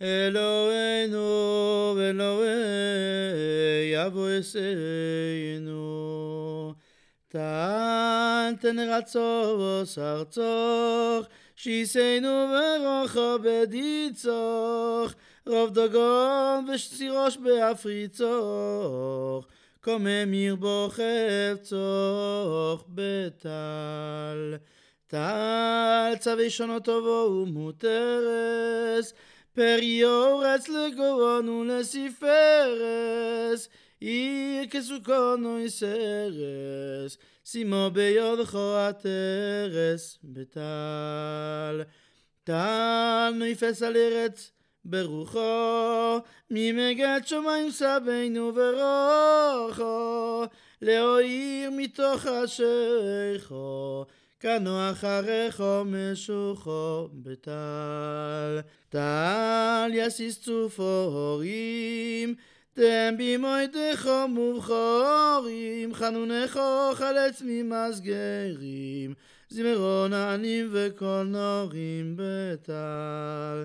אלוהינו, אלוהי אבויסנו, תן רצו וסרצוך, שיסנו ורוחו בדיצוך, רוב דגון ושצירוש באפריצוך, קומם ירבו חפצוך בטל. טל צווי שונות טובו ומותרס, פרי אורץ לגורון ולסיפרס, עיר כסוכונו יסרס, שימו ביוד חורת ארס בטל. טל נפס על ארץ ברוחו, ממגד שמיים סבינו ורוחו, להועיר מתוך אשר איכו. כנו אחרי משוחו בטל. טל יסיס הורים, תם בימוי דחום ובכורים, חנונךו חלץ ממסגרים, זמרון הענים וקול נורים בטל.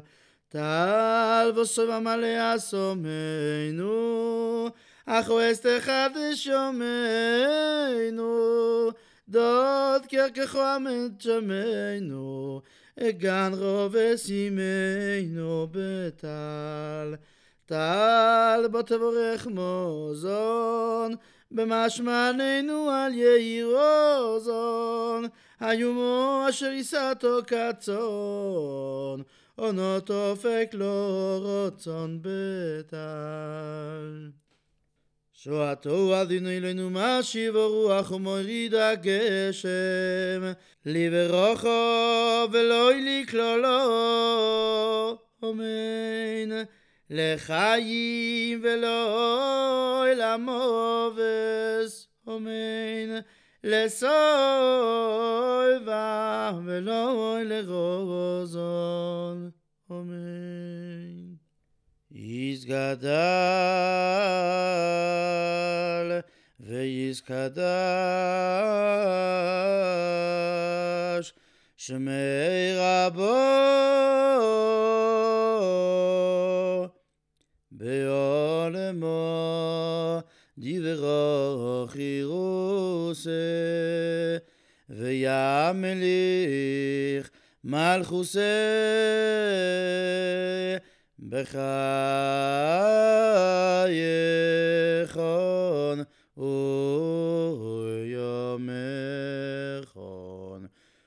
טל וסוב המלא אסומנו, אך אסתך תשומנו, דור עוד כרכחו מצ'מנו, אגן רובס ימינו בטל. טל בו תבורך מוזון, במשמענו על יהי רוזון, היומו אשר יישאתו כצאן, עונות אופק לא רצון בטל. so hat o adin in le nu mach i vor u ach mo ri da geshem li veroch o veloy li klolo amen le chayim Beis Kadash Shmei Rabo Be'olemo Divero Chiruse Ve'yamelich Malchuse בחייכון ו...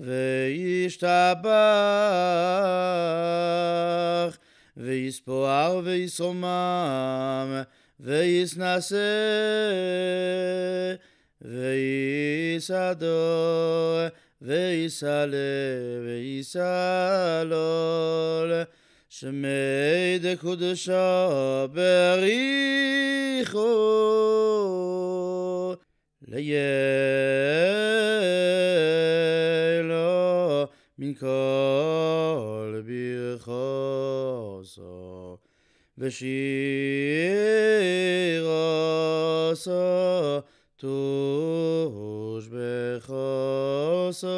וישתבח, ויספוער ויסומם, ויסנסה, ויסדור, ויסעלה, ויסעלול, שמי דקודשו בריחו, ליל min kol bi khoso ve shiroso tu hus be khoso